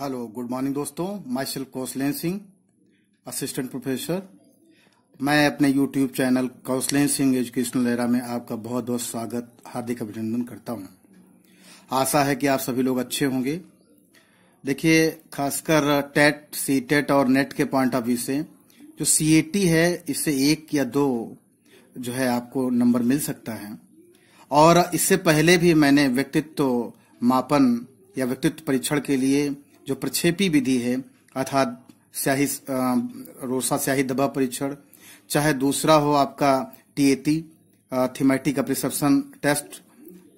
hello good morning दोस्तों myself Singh assistant professor मैं अपने YouTube channel Kaushlen Singh educational era में आपका बहुत बहुत स्वागत हार्दिक अभिनंदन करता हूँ आशा है कि आप सभी लोग अच्छे होंगे देखिए खासकर टेट सी टेट और नेट के पॉइंट ऑफ व्यू से जो सी है इससे एक या दो जो है आपको नंबर मिल सकता है और इससे पहले भी मैंने व्यक्तित्व मापन या व्यक्तित्व परीक्षण के लिए जो प्रक्षेपी विधि है अर्थात स्याही रोसा स्याही दबा परीक्षण चाहे दूसरा हो आपका टीएटी थीमेटिक अप्रिसेप्शन टेस्ट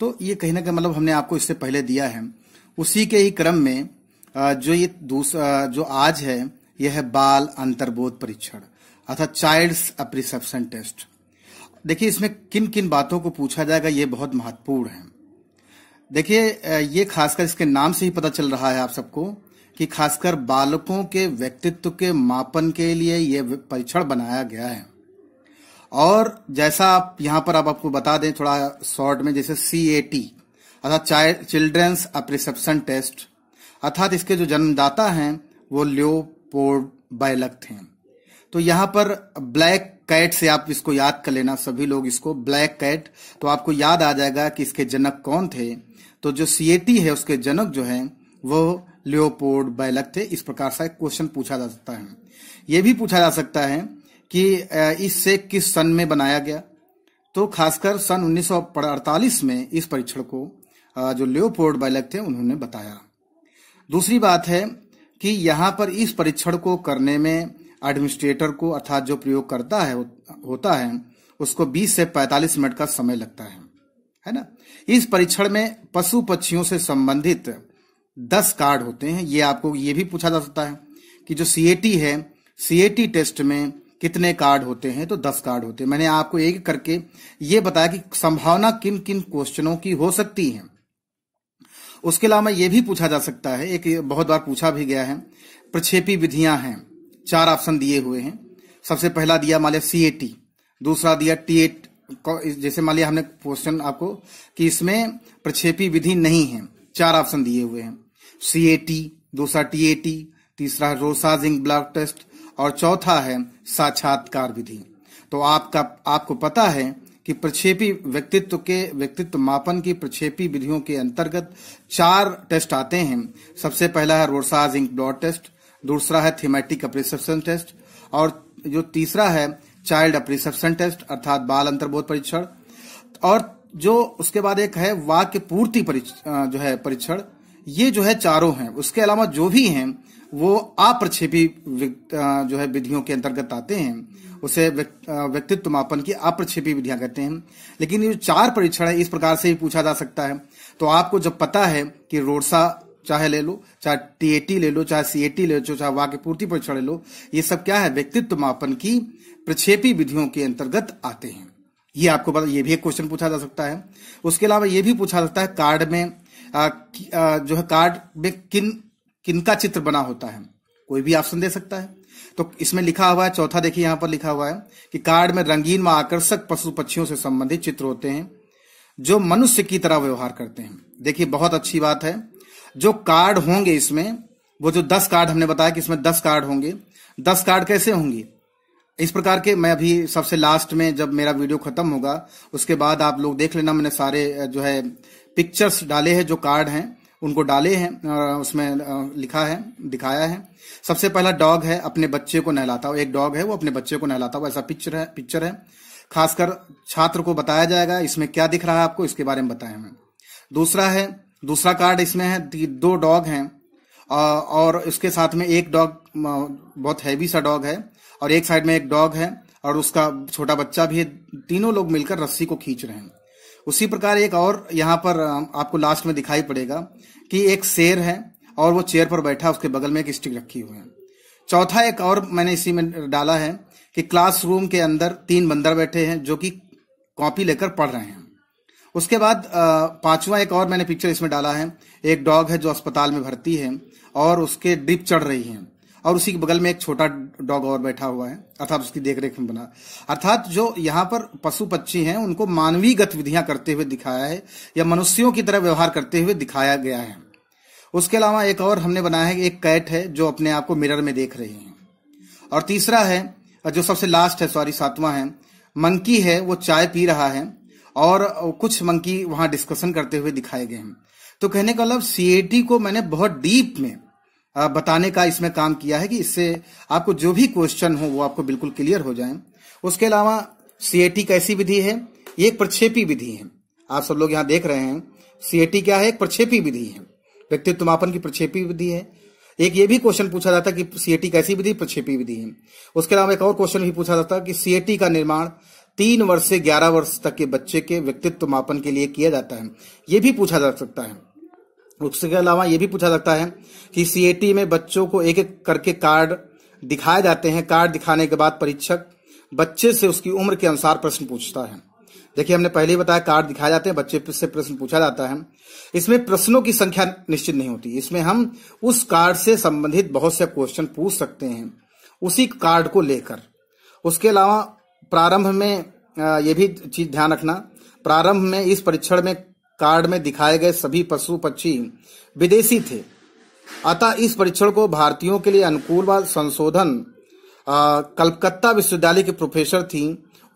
तो ये कहीं ना कहीं मतलब हमने आपको इससे पहले दिया है उसी के ही क्रम में जो ये दूसरा जो आज है यह है बाल अंतर्बोध परीक्षण अर्थात चाइल्ड्स अप्रिसेप्शन टेस्ट देखिए इसमें किन किन बातों को पूछा जाएगा ये बहुत महत्वपूर्ण है देखिए ये खासकर इसके नाम से ही पता चल रहा है आप सबको कि खासकर बालकों के व्यक्तित्व के मापन के लिए यह परीक्षण बनाया गया है और जैसा आप यहां पर आप आपको बता दें थोड़ा शॉर्ट में जैसे सी ए टी अर्थात चिल्ड्रंस अप्रिसेप्शन टेस्ट अर्थात इसके जो जन्मदाता हैं वो पोर्ड बैलक थे तो यहां पर ब्लैक कैट से आप इसको याद कर लेना सभी लोग इसको ब्लैक कैट तो आपको याद आ जाएगा कि इसके जनक कौन थे तो जो सीएटी है उसके जनक जो है वो लियोपोर्ड बैलक थे इस प्रकार से क्वेश्चन पूछा जा सकता है यह भी पूछा जा सकता है कि इससे किस सन में बनाया गया तो खासकर सन उन्नीस में इस परीक्षण को जो लियोपोर्ड बैलक थे उन्होंने बताया दूसरी बात है कि यहां पर इस परीक्षण को करने में एडमिनिस्ट्रेटर को अर्थात जो प्रयोग करता है होता है उसको 20 से 45 मिनट का समय लगता है है ना इस परीक्षण में पशु पक्षियों से संबंधित दस कार्ड होते हैं ये आपको ये भी पूछा जा सकता है कि जो सी है सी टेस्ट में कितने कार्ड होते हैं तो दस कार्ड होते हैं मैंने आपको एक करके ये बताया कि संभावना किन किन क्वेश्चनों की हो सकती है उसके अलावा ये भी पूछा जा सकता है एक बहुत बार पूछा भी गया है प्रक्षेपी विधियां हैं चार ऑप्शन दिए हुए हैं सबसे पहला दिया मान लिया सी दूसरा दिया टी एट जैसे मान लिया हमने क्वेश्चन आपको कि इसमें प्रक्षेपी विधि नहीं है चार ऑप्शन दिए हुए हैं सी ए टी दूसरा टी ए टी तीसरा रोसाजिंग ब्लड टेस्ट और चौथा है साक्षात्कार विधि तो आपका आपको पता है कि प्रक्षेपी व्यक्तित्व के व्यक्तित्व मापन की प्रक्षेपी विधियों के अंतर्गत चार टेस्ट आते हैं सबसे पहला है रोसाजिंग ब्लड ब्लॉड टेस्ट दूसरा है थीमेटिक अप्रिसेप्शन टेस्ट और जो तीसरा है चाइल्ड अप्रिसेप्शन टेस्ट अर्थात बाल अंतर्बोध परीक्षण और जो उसके बाद एक है वाक्य पूर्ति जो है परीक्षण ये जो है चारों हैं उसके अलावा जो भी हैं वो अप्रक्षेपी जो है विधियों के अंतर्गत आते हैं उसे व्यक्तित्व मापन की अप्रक्षेपी विधियां कहते हैं लेकिन ये चार परीक्षण है इस प्रकार से भी पूछा जा सकता है तो आपको जब पता है कि रोडसा चाहे ले लो चाहे टीएटी ले लो चाहे सीएटी ले लो चाहे वाक्य पूर्ति परीक्षण ले लो ये सब क्या है व्यक्तित्व मापन की प्रक्षेपी विधियों के अंतर्गत आते हैं ये आपको पता ये भी एक क्वेश्चन पूछा जा सकता है उसके अलावा ये भी पूछा जाता है कार्ड में आ, जो है कार्ड में किन किन का चित्र बना होता है कोई भी ऑप्शन दे सकता है तो इसमें लिखा हुआ है चौथा देखिए यहां पर लिखा हुआ है कि कार्ड में रंगीन व आकर्षक पशु पक्षियों से संबंधित चित्र होते हैं जो मनुष्य की तरह व्यवहार करते हैं देखिए बहुत अच्छी बात है जो कार्ड होंगे इसमें वो जो दस कार्ड हमने बताया कि इसमें दस कार्ड होंगे दस कार्ड कैसे होंगे इस प्रकार के मैं अभी सबसे लास्ट में जब मेरा वीडियो खत्म होगा उसके बाद आप लोग देख लेना मैंने सारे जो है पिक्चर्स डाले हैं जो कार्ड हैं उनको डाले हैं उसमें लिखा है दिखाया है सबसे पहला डॉग है अपने बच्चे को नहलाता हुआ एक डॉग है वो अपने बच्चे को नहलाता हुआ ऐसा पिक्चर है पिक्चर है खासकर छात्र को बताया जाएगा इसमें क्या दिख रहा है आपको इसके बारे में बताया हमें दूसरा है दूसरा कार्ड इसमें है दो डॉग हैं और इसके साथ में एक डॉग बहुत हैवी सा डॉग है और एक साइड में एक डॉग है और उसका छोटा बच्चा भी है तीनों लोग मिलकर रस्सी को खींच रहे हैं उसी प्रकार एक और यहाँ पर आपको लास्ट में दिखाई पड़ेगा कि एक शेर है और वो चेयर पर बैठा उसके बगल में एक स्टिक रखी हुई है चौथा एक और मैंने इसी में डाला है कि क्लासरूम के अंदर तीन बंदर बैठे हैं जो कि कॉपी लेकर पढ़ रहे हैं उसके बाद पांचवा एक और मैंने पिक्चर इसमें डाला है एक डॉग है जो अस्पताल में भर्ती है और उसके ड्रिप चढ़ रही है और उसी के बगल में एक छोटा डॉग और बैठा हुआ है अर्थात उसकी देखरेख में बना अर्थात जो यहाँ पर पशु पक्षी हैं उनको मानवीय गतिविधियां करते हुए दिखाया है या मनुष्यों की तरह व्यवहार करते हुए दिखाया गया है उसके अलावा एक और हमने बनाया है एक कैट है जो अपने आप को मिरर में देख रहे हैं और तीसरा है जो सबसे लास्ट है सॉरी सातवां है मंकी है वो चाय पी रहा है और कुछ मंकी वहां डिस्कशन करते हुए दिखाए गए हैं तो कहने का मतलब सीएटी को मैंने बहुत डीप में बताने का इसमें काम किया है कि इससे आपको जो भी क्वेश्चन हो वो आपको बिल्कुल क्लियर हो जाए उसके अलावा सीएटी कैसी विधि है ये एक प्रक्षेपी विधि है आप सब लोग यहाँ देख रहे हैं सीएटी क्या है एक प्रक्षेपी विधि है व्यक्तित्व मापन की प्रक्षेपी विधि है एक ये भी क्वेश्चन पूछा जाता कि सीएटी कैसी विधि प्रक्षेपी विधि है उसके अलावा एक और क्वेश्चन भी पूछा जाता है कि सीएटी का निर्माण तीन वर्ष से ग्यारह वर्ष तक के बच्चे के व्यक्तित्व मापन के लिए किया जाता है ये भी पूछा जा सकता है उसके अलावा ये भी पूछा जाता है कि सीएटी में बच्चों को एक एक करके कार्ड दिखाए जाते हैं कार्ड दिखाने के बाद परीक्षक बच्चे से उसकी उम्र के अनुसार प्रश्न पूछता है देखिए हमने पहले ही बताया कार्ड दिखाए जाते हैं बच्चे से प्रश्न पूछा जाता है इसमें प्रश्नों की संख्या निश्चित नहीं होती इसमें हम उस कार्ड से संबंधित बहुत से क्वेश्चन पूछ सकते हैं उसी कार्ड को लेकर उसके अलावा प्रारंभ में ये भी चीज ध्यान रखना प्रारंभ में इस परीक्षण में कार्ड में दिखाए गए सभी पशु पक्षी विदेशी थे अतः इस परीक्षण को भारतीयों के लिए अनुकूल व संशोधन कलकत्ता विश्वविद्यालय की प्रोफेसर थी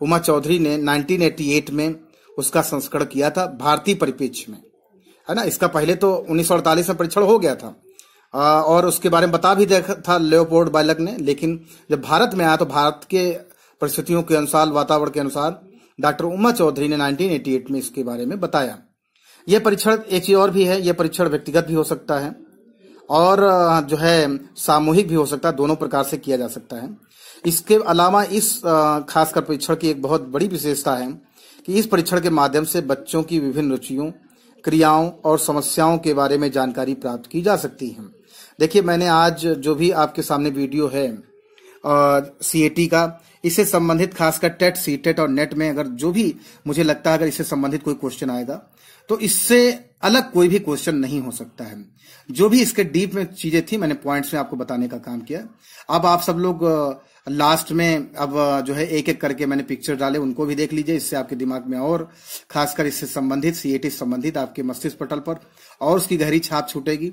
उमा चौधरी ने 1988 में उसका संस्करण किया था भारतीय परिपेक्ष में है ना इसका पहले तो उन्नीस में परीक्षण हो गया था आ, और उसके बारे में बता भी देखा था लेपोर्ड बालक ने लेकिन जब भारत में आया तो भारत के परिस्थितियों के अनुसार वातावरण के अनुसार डॉक्टर उमा चौधरी ने 1988 में इसके बारे में बताया यह परीक्षण एक ही और भी है यह परीक्षण व्यक्तिगत भी हो सकता है और जो है सामूहिक भी हो सकता है दोनों प्रकार से किया जा सकता है इसके अलावा इस खासकर परीक्षण की एक बहुत बड़ी विशेषता है कि इस परीक्षण के माध्यम से बच्चों की विभिन्न रुचियों क्रियाओं और समस्याओं के बारे में जानकारी प्राप्त की जा सकती है देखिए मैंने आज जो भी आपके सामने वीडियो है सी ए का इससे संबंधित खासकर टेट सी टेट e और नेट में अगर जो भी मुझे लगता है अगर इससे संबंधित कोई क्वेश्चन आएगा तो इससे अलग कोई भी क्वेश्चन नहीं हो सकता है जो भी इसके डीप में चीजें थी मैंने पॉइंट्स में आपको बताने का काम किया अब आप सब लोग लास्ट में अब जो है एक एक करके मैंने पिक्चर डाले उनको भी देख लीजिए इससे आपके दिमाग में और खासकर इससे संबंधित सीएटी संबंधित आपके मस्तिष्क पटल पर और उसकी गहरी छाप छूटेगी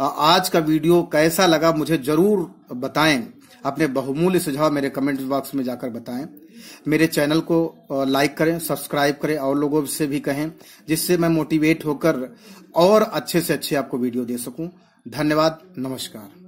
आज का वीडियो कैसा लगा मुझे जरूर बताएं अपने बहुमूल्य सुझाव मेरे कमेंट बॉक्स में जाकर बताएं मेरे चैनल को लाइक करें सब्सक्राइब करें और लोगों से भी कहें जिससे मैं मोटिवेट होकर और अच्छे से अच्छे आपको वीडियो दे सकूं धन्यवाद नमस्कार